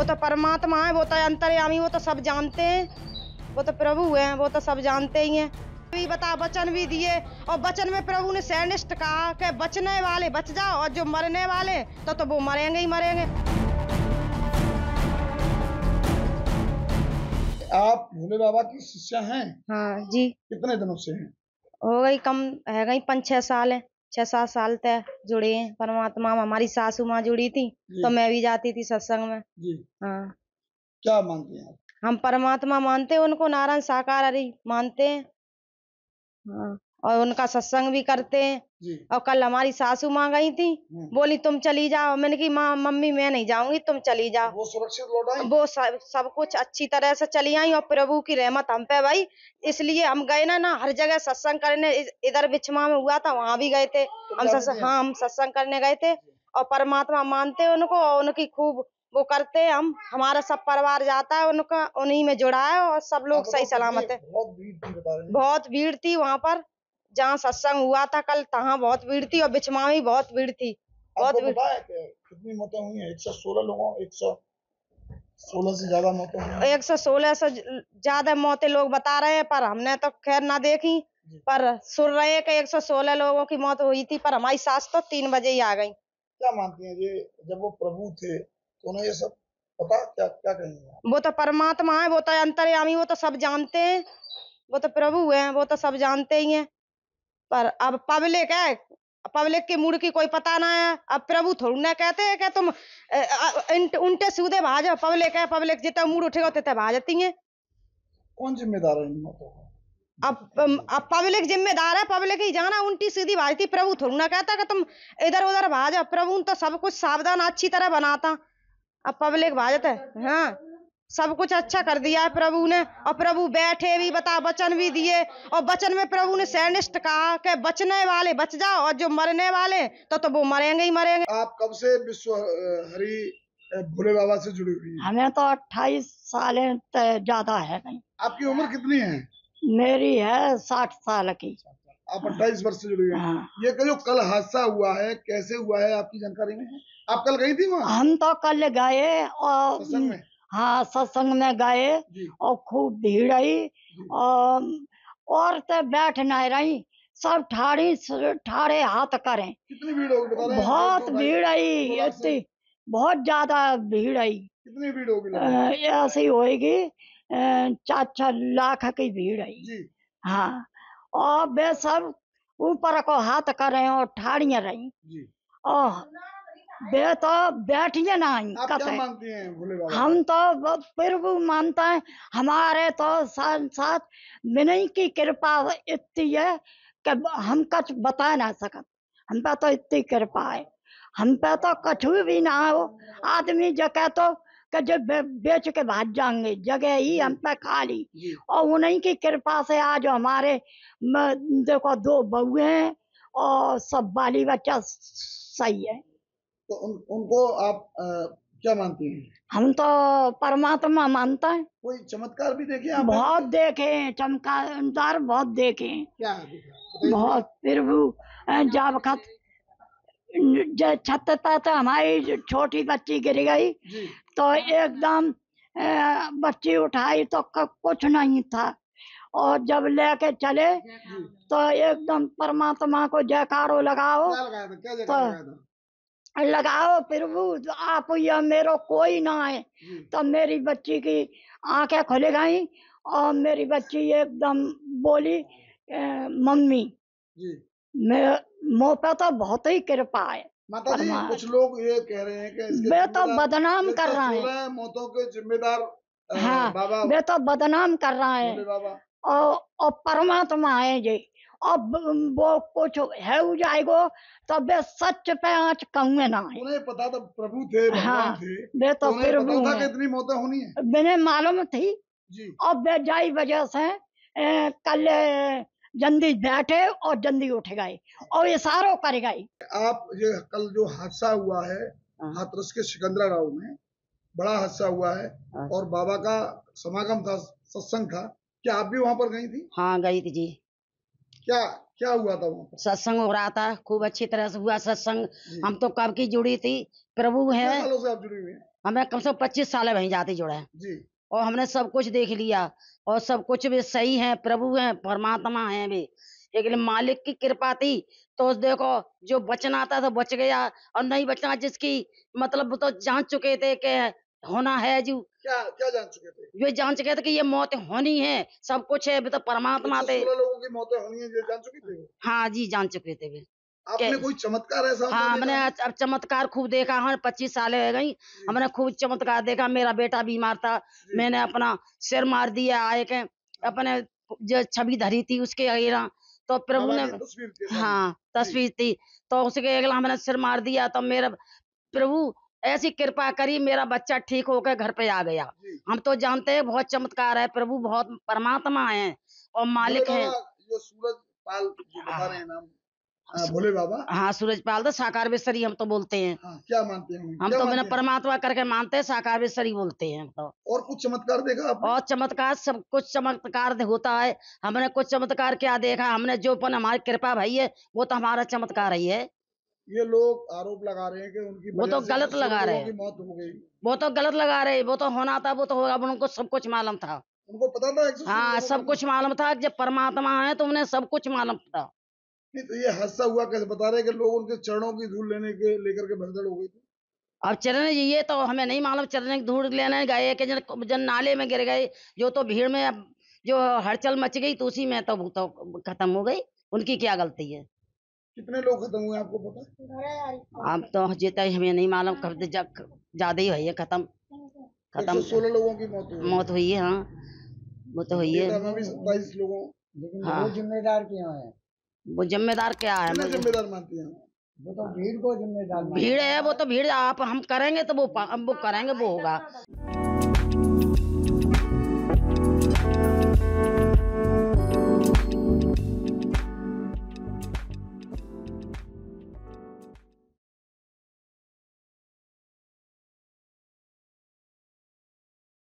वो तो परमात्मा है वो तो अंतर्यामी वो तो सब जानते हैं वो तो प्रभु है वो तो सब जानते ही हैं भी बता बचन भी दिए और बचन में प्रभु ने सैनिष्ट कहा कि बचने वाले बच जाओ और जो मरने वाले तो तो वो मरेंगे ही मरेंगे आप भोले बाबा की शिष्या हैं हाँ जी कितने दिनों से हैं हो गई कम है गई पाँच छह साल है छह सात साल तक जुड़े हैं परमात्मा हमारी सासू माँ जुड़ी थी तो मैं भी जाती थी सत्संग में जी हाँ क्या मानते हैं हम परमात्मा मानते हैं उनको नारायण साकार हरी मानते हैं हाँ और उनका सत्संग भी करते हैं और कल हमारी सासू माँ गई थी हम्म। बोली तुम चली जाओ मैंने की माँ मम्मी मैं नहीं जाऊंगी तुम चली जाओ वो सुरक्षित लौट आई वो सब, सब कुछ अच्छी तरह से चली आई और प्रभु की रहमत हम पे भाई इसलिए हम गए ना ना हर जगह सत्संग करने इधर बिछमा में हुआ था वहाँ भी गए थे तो हम सत्संग हाँ हम सत्संग करने गए थे और परमात्मा मानते उनको और उनकी खूब वो करते हैं हम हमारा सब परिवार जाता है उनका उन्हीं में जुड़ा है और सब लोग सही तो सलामत है बहुत भीड़ थी वहाँ पर जहाँ सत्संग हुआ था कल तहाँ बहुत भीड़ थी और बिछमा भी बहुत भीड़ थी बहुत कितनी मौतें हुई है एक सौ सोलह लोगों एक सौ सोलह से ज्यादा मौतें एक सौ सोलह से ज्यादा मौतें लोग बता रहे हैं पर हमने तो खैर ना देखी पर सुन रहे हैं कि एक सौ सोलह लोगों की मौत हुई थी पर हमारी सास तो तीन बजे ही आ गई क्या मानती है ये जब वो प्रभु थे तो उन्हें ये सब पता क्या क्या कहेंगे वो तो परमात्मा है वो तो अंतर्यामी वो तो सब जानते हैं वो तो प्रभु है वो तो सब जानते ही हैं पर अब पब्लिक है पब्लिक की मूड की कोई पता ना है अब प्रभु थोड़ी ना कहते हैं कि तुम उनटे सूदे भाज पब्लिक है पब्लिक जितना मूड उठेगा उतना भाजती है कौन जिम्मेदार है अब अब पब्लिक जिम्मेदार है पब्लिक ही जाना उल्टी सीधी भाजती प्रभु थोड़ी ना कहता कि तुम इधर उधर भाज प्रभु तो सब कुछ सावधान अच्छी तरह बनाता अब पब्लिक भाजत है हाँ सब कुछ अच्छा कर दिया है प्रभु ने और प्रभु बैठे भी बता बचन भी दिए और बचन में प्रभु ने सैनिस्ट कहा कि बचने वाले बच जाओ और जो मरने वाले तो तो वो मरेंगे ही मरेंगे आप कब से विश्व हरी भोले बाबा से जुड़ी हुई हमें तो अट्ठाईस साल तो ज्यादा है आपकी उम्र कितनी है मेरी है साठ साल की आप अट्ठाईस वर्ष से जुड़े हुए हाँ। ये जो कल हादसा हुआ है कैसे हुआ है आपकी जानकारी में आप कल गई थी वहाँ हम तो कल गए और हाँ सत्संग में गए और खूब भीड़ आई और औरतें तो बैठ न रही सब ठाड़ी ठाड़े हाथ करें कितनी भीड़ बहुत भीड़ आई ऐसी बहुत ज्यादा भीड़ आई कितनी भीड़ होगी ऐसी होगी चार चार लाख की भीड़ आई हाँ और वे सब ऊपर को हाथ करें और ठाड़िया रही और तो बैठिए ना आई कत हम तो प्रभु मानता है हमारे तो साथ साथ विनय की कृपा इतनी है कि हम कछ बता ना सकत हम पे तो इतनी कृपा है हम पे तो कछु भी ना हो आदमी कह तो जो बेच के भाग जाएंगे जगह ही हम पे खाली और उन्हीं की कृपा से आज हमारे देखो दो बहुए हैं और सब बाली बच्चा सही है तो उन, उनको आप आ, क्या मानती हैं हम तो परमात्मा मानता है कोई चमत्कार भी देखे आप बहुत देखे हैं चमत्कार बहुत देखे हैं क्या बहुत फिर जब खत छत था हमारी छोटी बच्ची गिर गई तो एकदम बच्ची उठाई तो कुछ नहीं था और जब लेके चले तो एकदम परमात्मा को जयकारो लगाओ क्या लगाया था? क्या जयकारो तो लगाओ प्रभु आप यह मेरो कोई ना है तब मेरी बच्ची की आंखें खुल गई और मेरी बच्ची एकदम बोली मम्मी मैं मुँह पे तो बहुत ही कृपा है माता जी कुछ लोग ये कह रहे हैं कि तो तो हाँ, वे तो बदनाम कर रहे हैं मौतों के जिम्मेदार हाँ वे तो बदनाम कर रहे हैं और, और परमात्मा है जी अब वो कुछ है हो जाएगो तब वे सच पे आज कहूंगे ना उन्हें पता था प्रभु थे हाँ वे तो फिर इतनी मौत होनी है मैंने मालूम थी जी। अब वे जाई वजह से कल जल्दी बैठे और जल्दी उठ गए और सारो कर गए आप ये कल जो हादसा हुआ है हाँ। हाथरस के सिकंदरा राव में बड़ा हादसा हुआ है हाँ। और बाबा का समागम था सत्संग था क्या आप भी वहाँ पर गई थी हाँ गई थी जी क्या क्या हुआ था वहाँ सत्संग हो रहा था खूब अच्छी तरह से हुआ सत्संग हम तो कब की जुड़ी थी प्रभु है हमें कम से कम पच्चीस साल है वहीं जाते जुड़े और हमने सब कुछ देख लिया और सब कुछ भी सही है प्रभु है परमात्मा है भी लेकिन मालिक की कृपा थी तो देखो जो बचना था तो बच गया और नहीं बचना जिसकी मतलब तो जान चुके थे कि होना है जो क्या क्या जान चुके थे ये जान चुके थे कि ये मौत होनी है सब कुछ है तो परमात्मा थे लोगों की मौत होनी है ये जान चुके थे हाँ जी जान चुके थे वे आपने कोई चमत्कार ऐसा हाँ हमने अब चमत्कार खूब देखा हमने पच्चीस साल हो गई हमने खूब चमत्कार देखा मेरा बेटा बीमार था मैंने अपना सिर मार दिया आए के अपने जो छवि धरी थी उसके अगला तो प्रभु ने हाँ तस्वीर थी तो उसके अगला हमने सिर मार दिया तो मेरा प्रभु ऐसी कृपा करी मेरा बच्चा ठीक होकर घर पे आ गया हम तो जानते हैं बहुत चमत्कार है प्रभु बहुत परमात्मा है और मालिक है सूरज पाल बोले बाबा हाँ सूरज पाल तो साकारवेश्वरी हम तो बोलते हैं हाँ, क्या मानते हैं हम तो मैंने परमात्मा करके मानते हैं साकारवेश्वरी बोलते हैं तो और कुछ चमत्कार देखा आपने? और चमत्कार सब कुछ चमत्कार होता है हमने कुछ चमत्कार क्या देखा हमने जो पन हमारी कृपा भाई है वो तो हमारा चमत्कार ही है ये लोग आरोप लगा रहे हैं कि उनकी वो तो गलत लगा रहे हैं मौत हो गई वो तो गलत लगा रहे वो तो होना था वो तो होगा उनको सब कुछ मालूम था उनको पता था हाँ सब कुछ मालूम था जब परमात्मा है तो उन्हें सब कुछ मालूम था तो ये हादसा हुआ कैसे बता रहे कि लोग उनके चरणों की धूल लेने के लेकर के भगदड़ हो गई थी अब चरण ये तो हमें नहीं मालूम चरण की धूल लेने गए कि जन, जन नाले में गिर गए जो तो भीड़ में जो हड़चल मच गई तो उसी में तो, तो खत्म हो गई उनकी क्या गलती है कितने लोग खत्म हुए आपको पता आप तो जीता ही हमें नहीं मालूम कब जब ज्यादा ही भैया खत्म खत्म सोलह लोगों की मौत हुई मौत हुई है हाँ वो तो हुई है सत्ताईस लोगों हाँ जिम्मेदार क्यों है वो जिम्मेदार क्या है जिम्मेदार मानती है वो तो भीड़ को जिम्मेदार भीड़ है वो तो भीड़ आप हम करेंगे तो वो वो करेंगे वो होगा